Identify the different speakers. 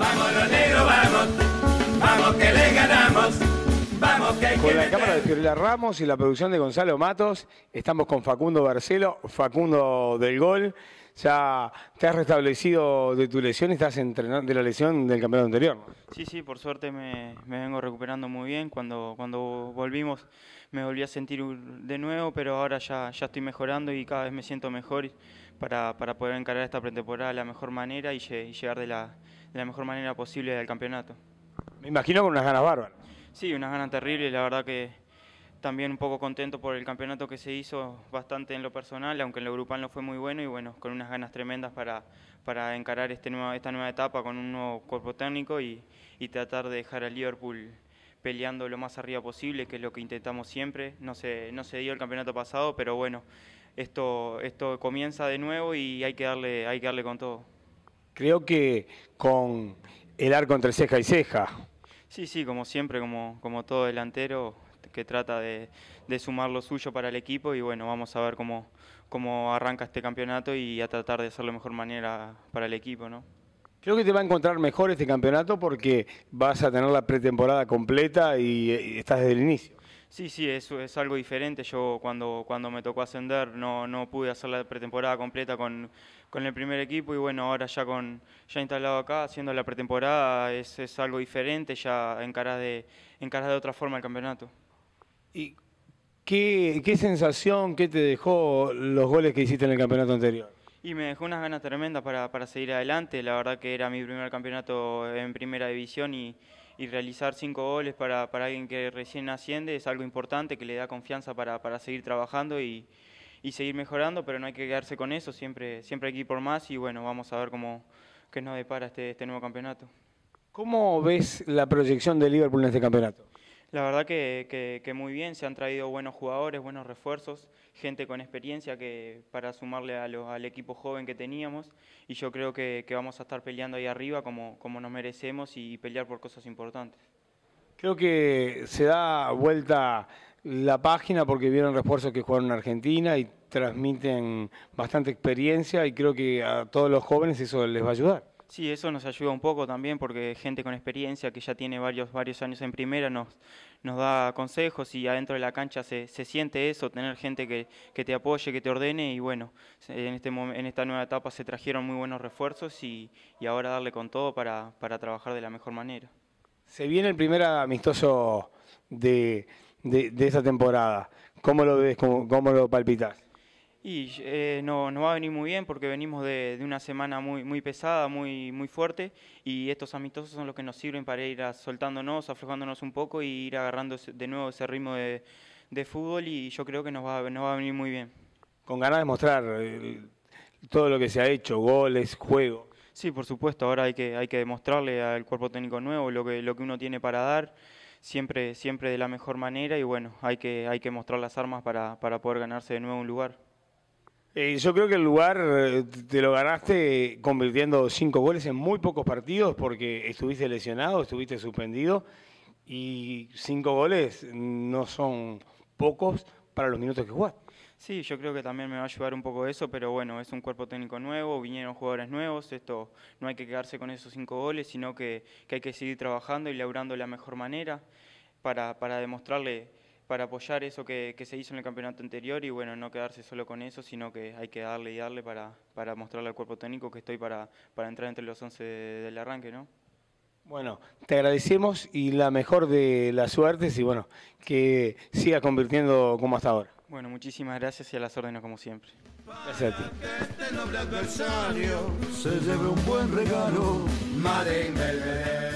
Speaker 1: Vamos vamos. Vamos que le ganamos. Vamos Con la cámara de Fiorella Ramos y la producción de Gonzalo Matos, estamos con Facundo Barcelo, Facundo del Gol ya te has restablecido de tu lesión y estás entrenando de la lesión del campeonato anterior.
Speaker 2: Sí, sí, por suerte me, vengo recuperando muy bien. Cuando, cuando volvimos me volví a sentir de nuevo, pero ahora ya, ya estoy mejorando y cada vez me siento mejor para, poder encarar esta pretemporada de la mejor manera y, llegar de la, de la mejor manera posible al campeonato.
Speaker 1: Me imagino con unas ganas bárbaras. Sí,
Speaker 2: unas ganas terribles, la verdad que también un poco contento por el campeonato que se hizo bastante en lo personal, aunque en lo grupal no fue muy bueno y bueno, con unas ganas tremendas para, para encarar este esta nueva etapa con un nuevo cuerpo técnico y, tratar de dejar al Liverpool peleando lo más arriba posible, que es lo que intentamos siempre. No se, no dio el campeonato pasado, pero bueno, esto, esto comienza de nuevo y hay que, darle, hay que darle con todo.
Speaker 1: Creo que con el arco entre ceja y ceja.
Speaker 2: Sí, sí, como siempre, como, como todo delantero, que trata de, sumar lo suyo para el equipo y bueno, vamos a ver cómo, arranca este campeonato y a tratar de hacerlo de mejor manera para el equipo, ¿no?
Speaker 1: Creo que te va a encontrar mejor este campeonato porque vas a tener la pretemporada completa y, eh, estás desde el inicio.
Speaker 2: Sí, sí, eso es algo diferente. Yo cuando, cuando me tocó ascender no, no pude hacer la pretemporada completa con, el primer equipo y bueno, ahora ya con ya instalado acá, haciendo la pretemporada, es, es algo diferente, ya encarás de, encarás de otra forma el campeonato. ¿Y
Speaker 1: qué, sensación, qué te dejó los goles que hiciste en el campeonato anterior?
Speaker 2: Y me dejó unas ganas tremendas para, seguir adelante. La verdad que era mi primer campeonato en primera división y, realizar cinco goles para, alguien que recién asciende es algo importante que le da confianza para, seguir trabajando y, seguir mejorando, pero no hay que quedarse con eso, siempre, siempre hay que ir por más y bueno, vamos a ver cómo qué nos depara este, este nuevo campeonato.
Speaker 1: ¿Cómo ves la proyección de Liverpool en este campeonato?
Speaker 2: La verdad que, muy bien, se han traído buenos jugadores, buenos refuerzos, gente con experiencia que para sumarle a los, al equipo joven que teníamos y yo creo que, vamos a estar peleando ahí arriba como, como nos merecemos y pelear por cosas importantes.
Speaker 1: Creo que se da vuelta la página porque vieron refuerzos que jugaron en Argentina y transmiten bastante experiencia y creo que a todos los jóvenes eso les va a ayudar.
Speaker 2: Sí, eso nos ayuda un poco también porque gente con experiencia que ya tiene varios, varios años en primera nos, nos da consejos y adentro de la cancha se, se siente eso, tener gente que, te apoye, que te ordene y bueno, en, este, en esta nueva etapa se trajeron muy buenos refuerzos y, ahora darle con todo para, trabajar de la mejor manera.
Speaker 1: Se viene el primer amistoso de, esa temporada. ¿Cómo lo ves? cómo, cómo lo palpitas?
Speaker 2: Y eh, no, nos va a venir muy bien porque venimos de, una semana muy, muy pesada, muy, muy fuerte y estos amistosos son los que nos sirven para ir soltándonos, aflojándonos un poco y ir agarrando de nuevo ese ritmo de, fútbol y yo creo que nos va, va a venir muy bien.
Speaker 1: Con ganas de mostrar eh, todo lo que se ha hecho, goles, juego. Sí, por supuesto,
Speaker 2: ahora hay que, hay que demostrarle al cuerpo técnico nuevo lo que, lo que uno tiene para dar, siempre, siempre de la mejor manera y bueno, hay que, hay que mostrar las armas para poder ganarse de nuevo un lugar.
Speaker 1: Eh, yo creo que el lugar eh, te lo ganaste convirtiendo cinco goles en muy pocos partidos porque estuviste lesionado, estuviste suspendido y cinco goles no son pocos para los minutos que jugaste. Sí, yo creo que
Speaker 2: también me va a ayudar un poco eso, pero bueno, es un cuerpo técnico nuevo, vinieron jugadores nuevos, esto no hay que quedarse con esos cinco goles, sino que, hay que seguir trabajando y laburando de la mejor manera para, para demostrarle para apoyar eso que, se hizo en el campeonato anterior y bueno, no quedarse solo con eso, sino que hay que darle y darle para, mostrarle al cuerpo técnico que estoy para, entrar entre los 11 del arranque, ¿no? Bueno,
Speaker 1: te agradecemos y la mejor de las suertes y bueno, que siga convirtiendo como hasta ahora.
Speaker 2: Bueno, muchísimas gracias y a las órdenes como siempre. Gracias
Speaker 1: a ti.